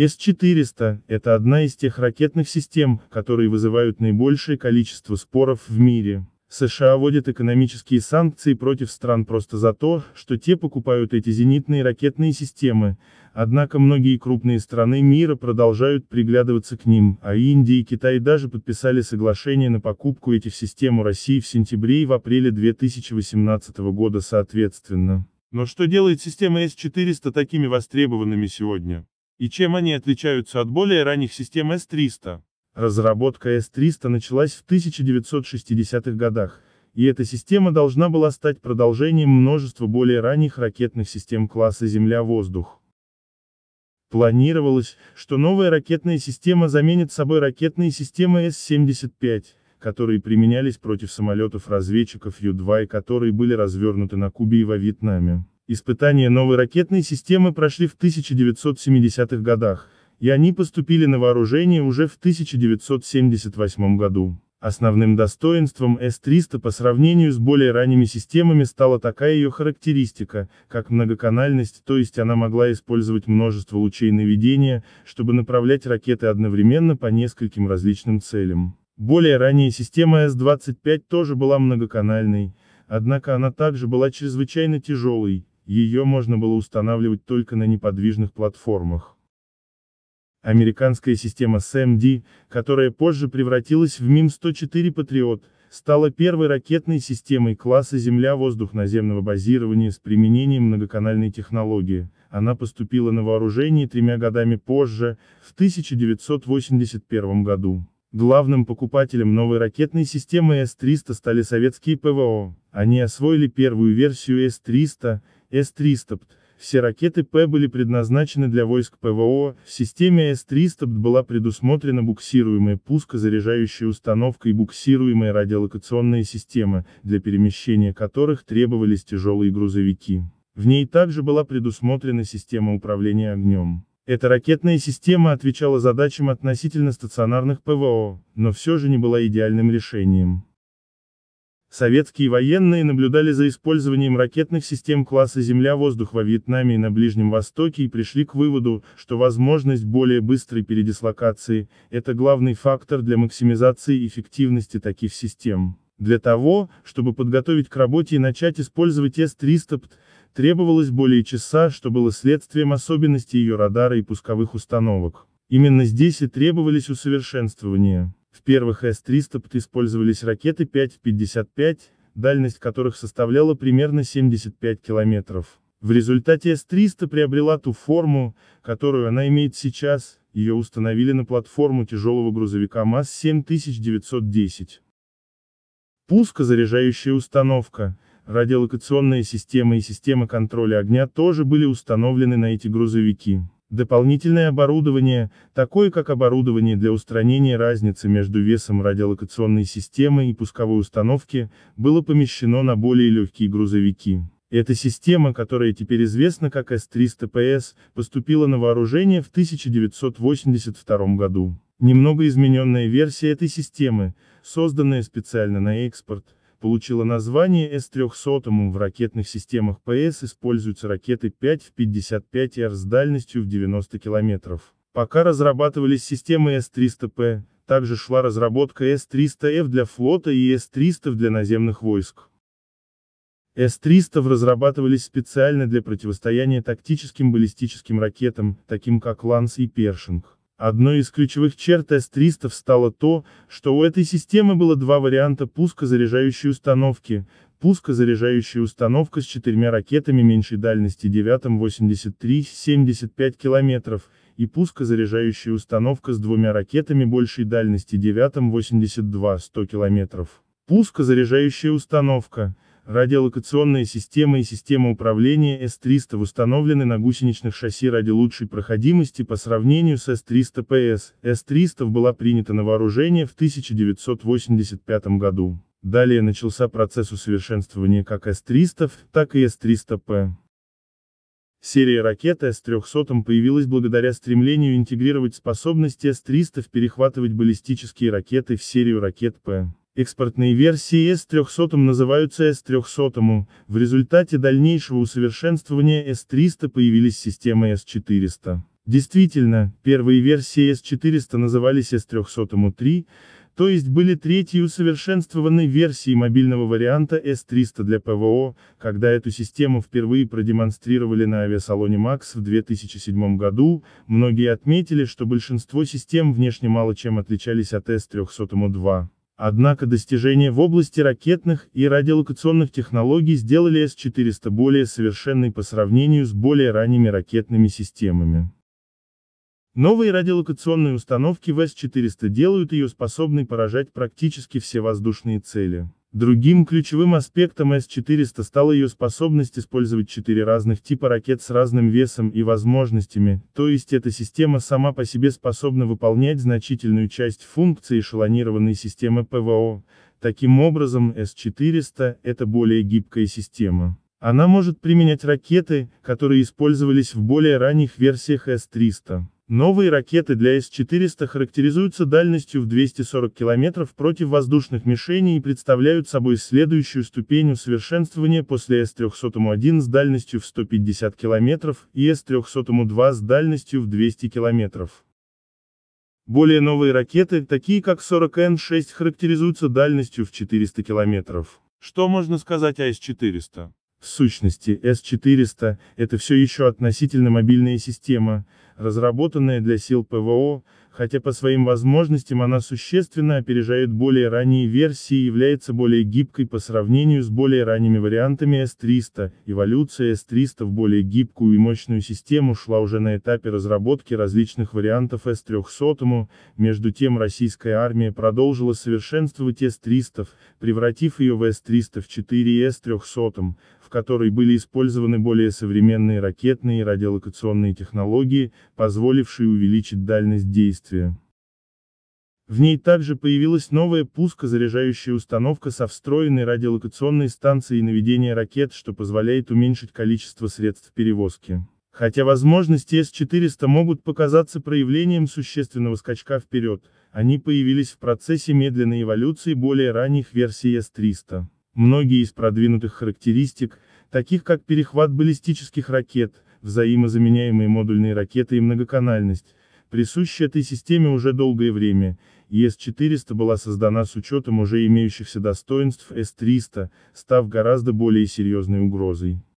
С-400 – это одна из тех ракетных систем, которые вызывают наибольшее количество споров в мире. США вводят экономические санкции против стран просто за то, что те покупают эти зенитные ракетные системы, однако многие крупные страны мира продолжают приглядываться к ним, а Индия и Китай даже подписали соглашение на покупку этих систем у России в сентябре и в апреле 2018 года соответственно. Но что делает система С-400 такими востребованными сегодня? и чем они отличаются от более ранних систем S-300. Разработка S-300 началась в 1960-х годах, и эта система должна была стать продолжением множества более ранних ракетных систем класса Земля-Воздух. Планировалось, что новая ракетная система заменит собой ракетные системы С-75, которые применялись против самолетов-разведчиков Ю-2 и которые были развернуты на Кубе и во Вьетнаме. Испытания новой ракетной системы прошли в 1970-х годах, и они поступили на вооружение уже в 1978 году. Основным достоинством С-300 по сравнению с более ранними системами стала такая ее характеристика, как многоканальность, то есть она могла использовать множество лучей наведения, чтобы направлять ракеты одновременно по нескольким различным целям. Более ранняя система С-25 тоже была многоканальной, однако она также была чрезвычайно тяжелой, ее можно было устанавливать только на неподвижных платформах. Американская система СМД, которая позже превратилась в МИМ-104 «Патриот», стала первой ракетной системой класса Земля-воздух наземного базирования с применением многоканальной технологии. Она поступила на вооружение тремя годами позже, в 1981 году. Главным покупателем новой ракетной системы С-300 стали советские ПВО. Они освоили первую версию С-300, с-300 все ракеты П были предназначены для войск ПВО, в системе С-300 была предусмотрена буксируемая пускозаряжающая установка и буксируемые радиолокационные системы, для перемещения которых требовались тяжелые грузовики. В ней также была предусмотрена система управления огнем. Эта ракетная система отвечала задачам относительно стационарных ПВО, но все же не была идеальным решением. Советские военные наблюдали за использованием ракетных систем класса «Земля-воздух» во Вьетнаме и на Ближнем Востоке и пришли к выводу, что возможность более быстрой передислокации – это главный фактор для максимизации эффективности таких систем. Для того, чтобы подготовить к работе и начать использовать С-300 ПТ, требовалось более часа, что было следствием особенностей ее радара и пусковых установок. Именно здесь и требовались усовершенствования. В первых С-300 использовались ракеты 5-55, дальность которых составляла примерно 75 километров. В результате С-300 приобрела ту форму, которую она имеет сейчас, ее установили на платформу тяжелого грузовика МАЗ-7910. Пускозаряжающая установка, радиолокационная система и система контроля огня тоже были установлены на эти грузовики. Дополнительное оборудование, такое как оборудование для устранения разницы между весом радиолокационной системы и пусковой установки, было помещено на более легкие грузовики. Эта система, которая теперь известна как С-300ПС, поступила на вооружение в 1982 году. Немного измененная версия этой системы, созданная специально на экспорт, получила название С-300. В ракетных системах ПС используются ракеты 5 в 55Р с дальностью в 90 км. Пока разрабатывались системы С-300П, также шла разработка С-300Ф для флота и С-300 для наземных войск. С-300 разрабатывались специально для противостояния тактическим баллистическим ракетам, таким как «Ланс» и «Першинг». Одной из ключевых черт С-300 стало то, что у этой системы было два варианта пуска заряжающей установки, пускозаряжающая установка с четырьмя ракетами меньшей дальности 983 75 км, и пускозаряжающая установка с двумя ракетами большей дальности 982 82 100 км. Пускозаряжающая установка Радиолокационная система и система управления С-300 установлены на гусеничных шасси ради лучшей проходимости по сравнению с С-300ПС. С-300 была принята на вооружение в 1985 году. Далее начался процесс усовершенствования как С-300, так и С-300П. Серия ракет С-300 появилась благодаря стремлению интегрировать способности С-300 перехватывать баллистические ракеты в серию ракет П. Экспортные версии S300 называются S300, в результате дальнейшего усовершенствования S300 появились системы S400. Действительно, первые версии S400 назывались S300-3, то есть были третьей усовершенствованной версией мобильного варианта S300 для ПВО, когда эту систему впервые продемонстрировали на авиасалоне MAX в 2007 году, многие отметили, что большинство систем внешне мало чем отличались от S300-2. Однако достижения в области ракетных и радиолокационных технологий сделали С-400 более совершенной по сравнению с более ранними ракетными системами. Новые радиолокационные установки в С-400 делают ее способной поражать практически все воздушные цели. Другим ключевым аспектом С-400 стала ее способность использовать четыре разных типа ракет с разным весом и возможностями, то есть эта система сама по себе способна выполнять значительную часть функций эшелонированной системы ПВО. Таким образом, С-400 – это более гибкая система. Она может применять ракеты, которые использовались в более ранних версиях С-300. Новые ракеты для С-400 характеризуются дальностью в 240 км против воздушных мишеней и представляют собой следующую ступень усовершенствования после С-301 с дальностью в 150 км и С-302 с дальностью в 200 км. Более новые ракеты, такие как 40Н-6, характеризуются дальностью в 400 км. Что можно сказать о С-400? В сущности, С-400 – это все еще относительно мобильная система, разработанная для сил ПВО, хотя по своим возможностям она существенно опережает более ранние версии и является более гибкой по сравнению с более ранними вариантами с 300 эволюция с 300 в более гибкую и мощную систему шла уже на этапе разработки различных вариантов С-300, между тем российская армия продолжила совершенствовать С-300, превратив ее в с 300 в 4 и С-300, в которой были использованы более современные ракетные и радиолокационные технологии, позволившие увеличить дальность действия. В ней также появилась новая пускозаряжающая установка со встроенной радиолокационной станцией наведения ракет, что позволяет уменьшить количество средств перевозки. Хотя возможности С-400 могут показаться проявлением существенного скачка вперед, они появились в процессе медленной эволюции более ранних версий С-300. Многие из продвинутых характеристик, таких как перехват баллистических ракет, взаимозаменяемые модульные ракеты и многоканальность, присущи этой системе уже долгое время, и С-400 была создана с учетом уже имеющихся достоинств С-300, став гораздо более серьезной угрозой.